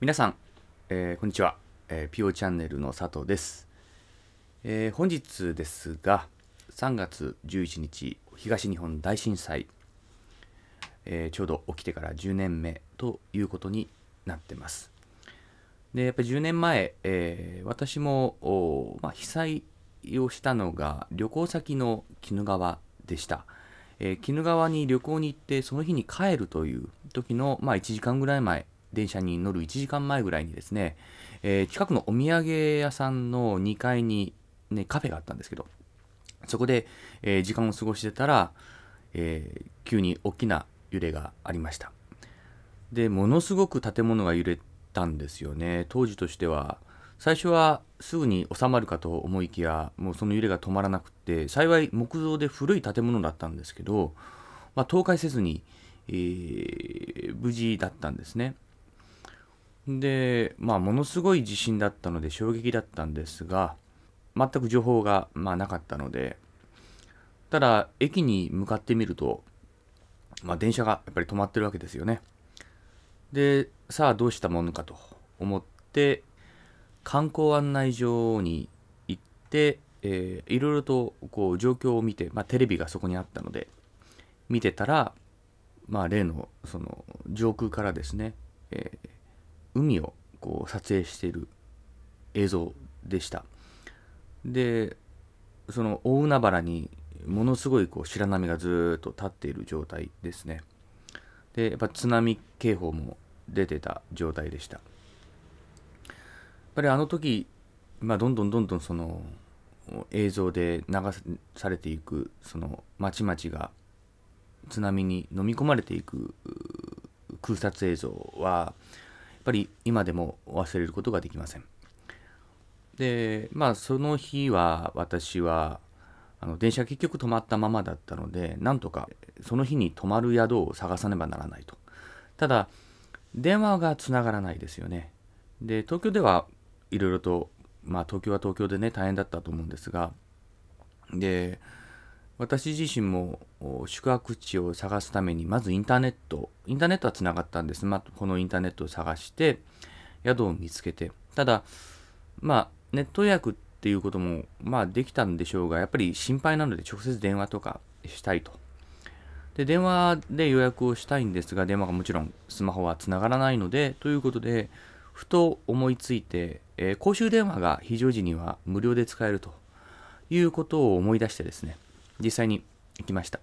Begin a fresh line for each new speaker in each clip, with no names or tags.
皆さん、えー、こんにちは、えー、ピオチャンネルの佐藤です、えー、本日ですが3月11日東日本大震災、えー、ちょうど起きてから10年目ということになってますでやっぱり10年前、えー、私も、まあ、被災をしたのが旅行先の鬼怒川でした、え鬼怒川に旅行に行ってその日に帰るという時の、まあ、1時間ぐらい前電車に乗る1時間前ぐらいにですね、えー、近くのお土産屋さんの2階に、ね、カフェがあったんですけど、そこで、えー、時間を過ごしてたら、えー、急に大きな揺れがありました。で、ものすごく建物が揺れたんですよね。当時としては、最初はすぐに収まるかと思いきや、もうその揺れが止まらなくて、幸い木造で古い建物だったんですけど、まあ、倒壊せずに、えー、無事だったんですね。で、まあ、ものすごい地震だったので衝撃だったんですが、全く情報が、まあ、なかったので、ただ、駅に向かってみると、まあ、電車がやっぱり止まってるわけですよね。で、さあどうしたものかと思って、観光案内所に行って、えー、いろいろとこう状況を見て、まあ、テレビがそこにあったので、見てたら、まあ、例のその上空からですね、えー海をこう撮影している映像でしたでその大海原にものすごいこう白波がずっと立っている状態ですねでやっぱ津波警報も出てた状態でしたやっぱりあの時、まあ、どんどんどんどんその映像で流されていくその町々が津波に飲み込まれていく空撮映像はぱり今でも忘れることができません。でまあその日は私はあの電車結局止まったままだったのでなんとかその日に泊まる宿を探さねばならないと。ただ電話がつながらないですよね。で東京ではいろいろとまあ東京は東京でね大変だったと思うんですがで私自身も宿泊地を探すためにまずインターネットインターネットはつながったんですまあこのインターネットを探して宿を見つけてただまあネット予約っていうこともまあできたんでしょうがやっぱり心配なので直接電話とかしたいとで電話で予約をしたいんですが電話がもちろんスマホはつながらないのでということでふと思いついて、えー、公衆電話が非常時には無料で使えるということを思い出してですね実際に行きました。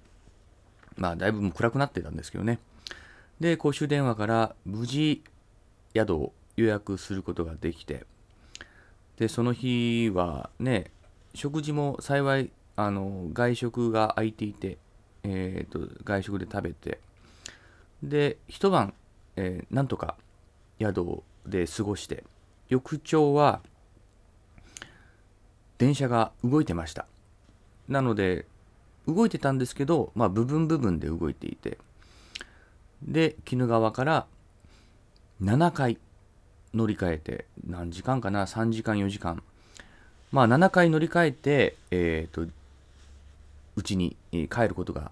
まあ、だいぶも暗くなってたんですけどね。で、公衆電話から無事宿を予約することができて、で、その日はね、食事も幸い、あの、外食が空いていて、えっ、ー、と、外食で食べて、で、一晩、えー、なんとか宿で過ごして、翌朝は、電車が動いてました。なので、動いてたんですけど、まあ、部分部分で動いていてで鬼怒川から7回乗り換えて何時間かな3時間4時間まあ7回乗り換えてえっ、ー、とうちに帰ることが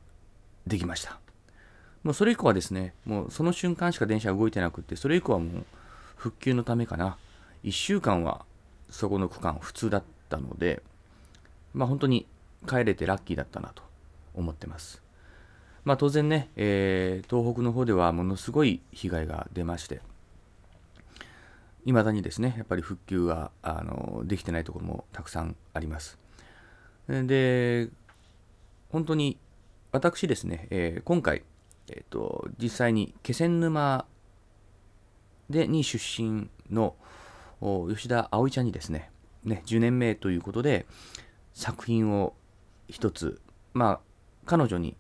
できましたもうそれ以降はですねもうその瞬間しか電車動いてなくってそれ以降はもう復旧のためかな1週間はそこの区間普通だったのでまあ本当に帰れてラッキーだったなと思ってます。まあ、当然ね、えー、東北の方ではものすごい被害が出まして、いまだにですね、やっぱり復旧があのできてないところもたくさんあります。で、本当に私ですね、えー、今回、えーと、実際に気仙沼でに出身の吉田葵ちゃんにですねね10年目ということで作品を一つ、まあ、彼女に、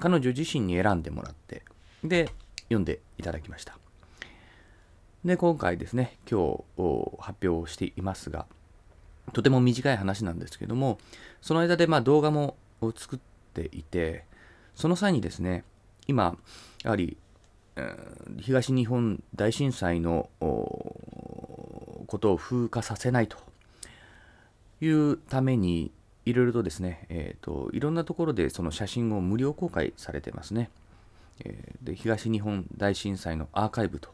彼女自身に選んでもらって、で、読んでいただきました。で、今回ですね、今日発表をしていますが、とても短い話なんですけども、その間でまあ動画も作っていて、その際にですね、今、やはり、東日本大震災のことを風化させないというためにいろいろとですね、えーと、いろんなところでその写真を無料公開されてますね。えー、で東日本大震災のアーカイブと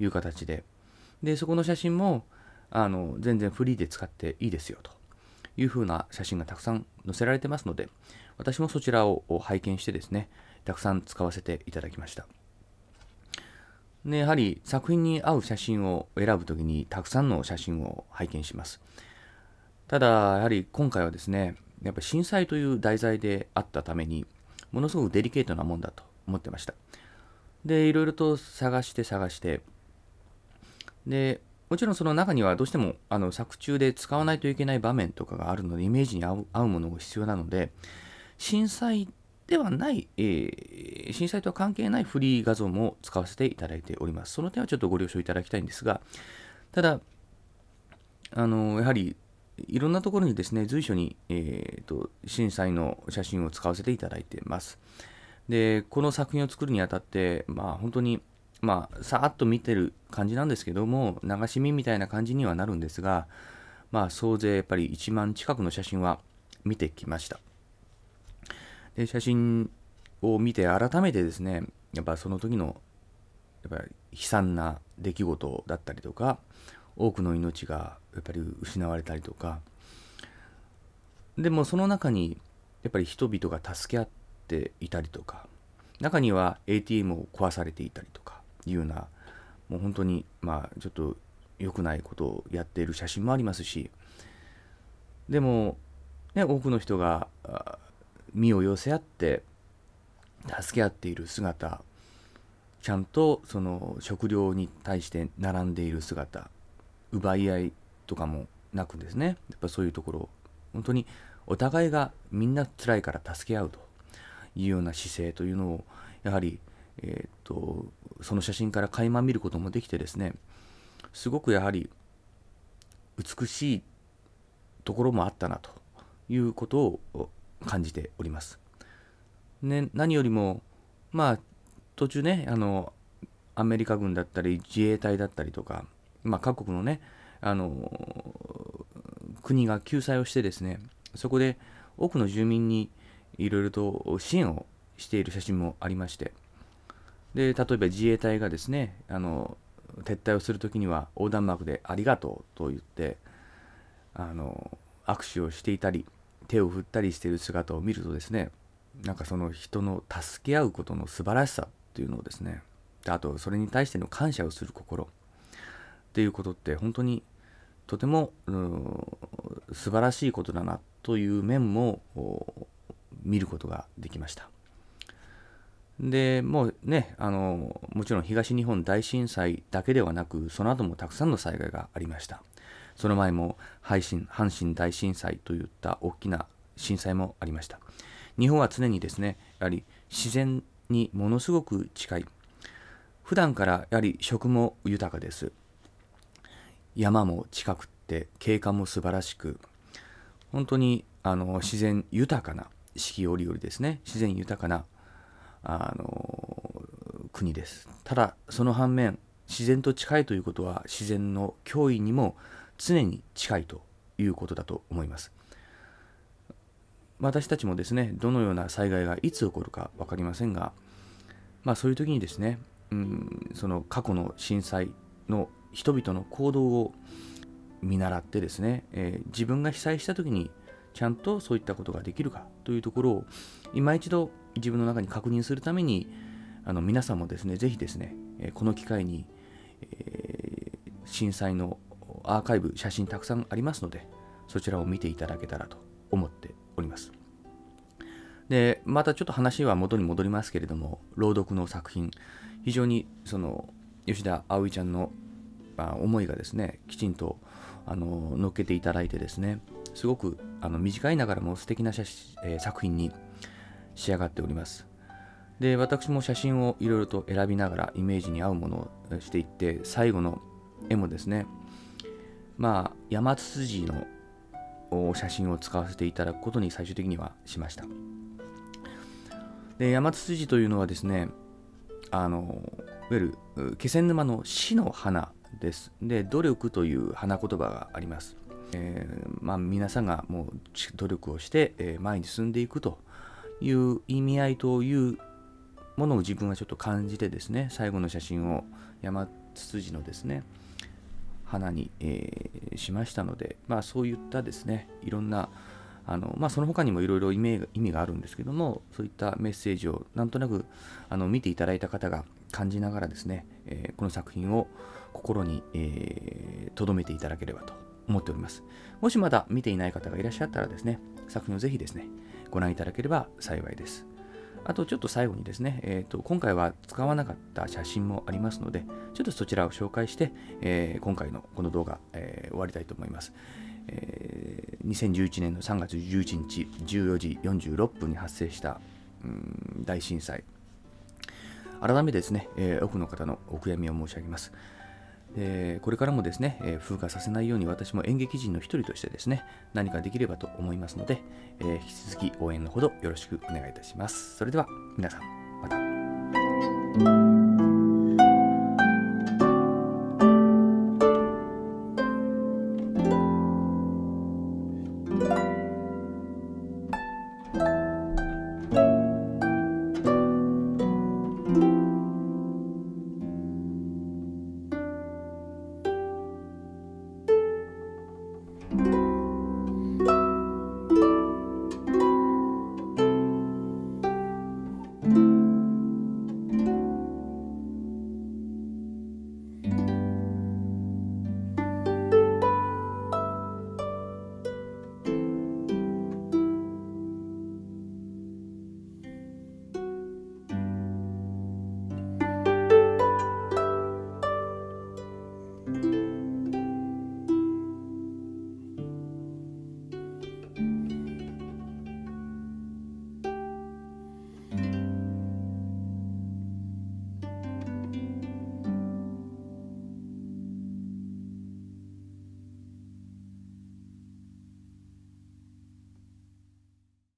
いう形で、でそこの写真もあの全然フリーで使っていいですよというふうな写真がたくさん載せられてますので、私もそちらを拝見してですね、たくさん使わせていただきました。でやはり作品に合う写真を選ぶときにたくさんの写真を拝見します。ただ、やはり今回はですね、やっぱ震災という題材であったために、ものすごくデリケートなもんだと思ってました。で、いろいろと探して探して、で、もちろんその中にはどうしてもあの作中で使わないといけない場面とかがあるので、イメージに合う合うものが必要なので、震災ではない、えー、震災とは関係ないフリー画像も使わせていただいております。その点はちょっとご了承いただきたいんですが、ただ、あのやはりいろんなところにですね、随所に、えーと、震災の写真を使わせていただいています。で、この作品を作るにあたって、まあ本当に、まあ、さーっと見てる感じなんですけども、流し見みたいな感じにはなるんですが、まあ総勢やっぱり1万近くの写真は見てきました。で、写真を見て改めてですね、やっぱその時のやっぱり悲惨な出来事だったりとか、多くの命がやっぱり失われたりとかでもその中にやっぱり人々が助け合っていたりとか中には ATM を壊されていたりとかいうようなもう本当にまあちょっと良くないことをやっている写真もありますしでも、ね、多くの人が身を寄せ合って助け合っている姿ちゃんとその食料に対して並んでいる姿奪い合いとかもなくですねやっぱそういうところ本当にお互いがみんな辛いから助け合うというような姿勢というのをやはり、えー、っとその写真から垣間見ることもできてですねすごくやはり美しいところもあったなということを感じております。ね、何よりもまあ途中ねあのアメリカ軍だったり自衛隊だったりとかまあ、各国のね、あの国が救済をしてですね、そこで多くの住民にいろいろと支援をしている写真もありまして、で例えば自衛隊がですね、あの撤退をするときには横断幕でありがとうと言って、あの握手をしていたり、手を振ったりしている姿を見るとですね、なんかその人の助け合うことの素晴らしさというのをですね、あとそれに対しての感謝をする心っていうことって本当にとても、う素晴らしいことだなという面も見ることができました。でもうねあのもちろん東日本大震災だけではなくその後もたくさんの災害がありましたその前も阪神阪神大震災といった大きな震災もありました日本は常にですねやはり自然にものすごく近い普段からやはり食も豊かです山も近くって景観も素晴らしく本当にあの自然豊かな四季折々ですね自然豊かなあの国ですただその反面自然と近いということは自然の脅威にも常に近いということだと思います私たちもですねどのような災害がいつ起こるか分かりませんが、まあ、そういう時にですね、うん、その過去の震災の人々の行動を見習ってですね、えー、自分が被災した時にちゃんとそういったことができるかというところを今一度自分の中に確認するためにあの皆さんもですね是非ですねこの機会に、えー、震災のアーカイブ写真たくさんありますのでそちらを見ていただけたらと思っておりますでまたちょっと話は元に戻りますけれども朗読の作品非常にその吉田葵ちゃんのあ思いがですねきちんとあの乗っけていただいてですねすごくあの短いながらも素敵な写、えー、作品に仕上がっておりますで私も写真をいろいろと選びながらイメージに合うものをしていって最後の絵もですねまあ山ツツジの写真を使わせていただくことに最終的にはしましたで山ツツジというのはですねあのいわゆる気仙沼の死の花です。で、努力という花言葉があります。えー、まあ、皆さんがもう努力をして、え前に進んでいくという意味合いというものを自分はちょっと感じてですね、最後の写真を山ツツジのですね、花に、えー、しましたので、まあ、そういったですね、いろんなあのまあ、その他にもいろいろ意味があるんですけどもそういったメッセージをなんとなくあの見ていただいた方が感じながらですね、えー、この作品を心に留、えー、めていただければと思っております。もしまだ見ていない方がいらっしゃったらですね、作品をぜひですね、ご覧いただければ幸いです。あとちょっと最後にですね、えーと、と今回は使わなかった写真もありますので、ちょっとそちらを紹介して、えー、今回のこの動画、えー、終わりたいと思います。えー、2011年の3月11日14時46分に発生した、うん、大震災改めてですね、え多くの方のお悔やみを申し上げます。えこれからもですね、え風化させないように私も演劇人の一人としてですね、何かできればと思いますので、え引き続き応援のほどよろしくお願いいたします。それでは皆さん、また。